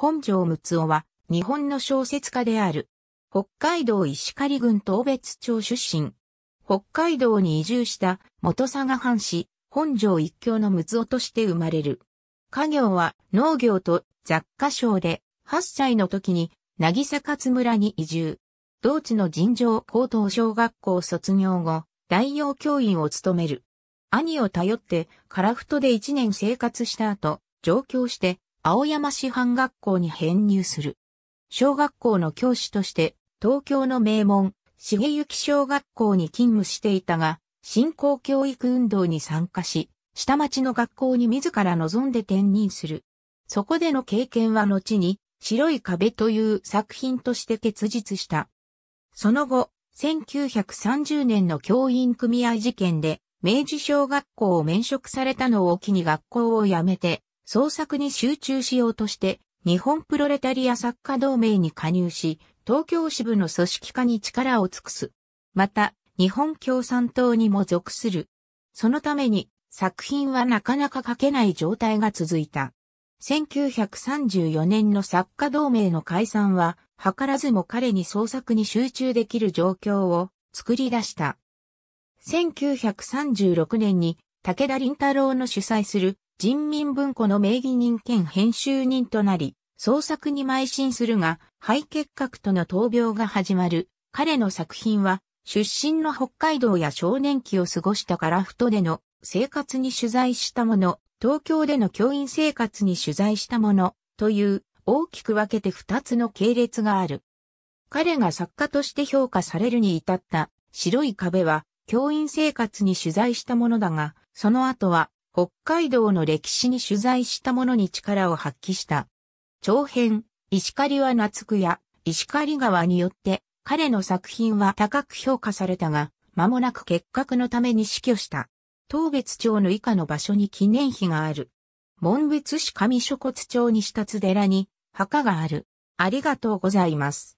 本城睦夫は日本の小説家である。北海道石狩郡東別町出身。北海道に移住した元佐賀藩士、本城一強の睦夫として生まれる。家業は農業と雑貨商で、8歳の時に、渚勝村に移住。同地の尋常高等小学校卒業後、代用教員を務める。兄を頼って、カラフトで1年生活した後、上京して、青山師範学校に編入する。小学校の教師として、東京の名門、重幸小学校に勤務していたが、新興教育運動に参加し、下町の学校に自ら望んで転任する。そこでの経験は後に、白い壁という作品として結実した。その後、1930年の教員組合事件で、明治小学校を免職されたのを機に学校を辞めて、創作に集中しようとして、日本プロレタリア作家同盟に加入し、東京支部の組織化に力を尽くす。また、日本共産党にも属する。そのために、作品はなかなか書けない状態が続いた。1934年の作家同盟の解散は、図らずも彼に創作に集中できる状況を作り出した。1936年に武田林太郎の主催する人民文庫の名義人兼編集人となり、創作に邁進するが、肺結核との闘病が始まる。彼の作品は、出身の北海道や少年期を過ごしたラフトでの生活に取材したもの、東京での教員生活に取材したもの、という大きく分けて二つの系列がある。彼が作家として評価されるに至った白い壁は教員生活に取材したものだが、その後は北海道の歴史に取材したものに力を発揮した。長編、石狩は夏区や石狩川によって彼の作品は高く評価されたが、間もなく結核のために死去した。東別町の以下の場所に記念碑がある。門別市上諸骨町にしたつ寺に墓がある。ありがとうございます。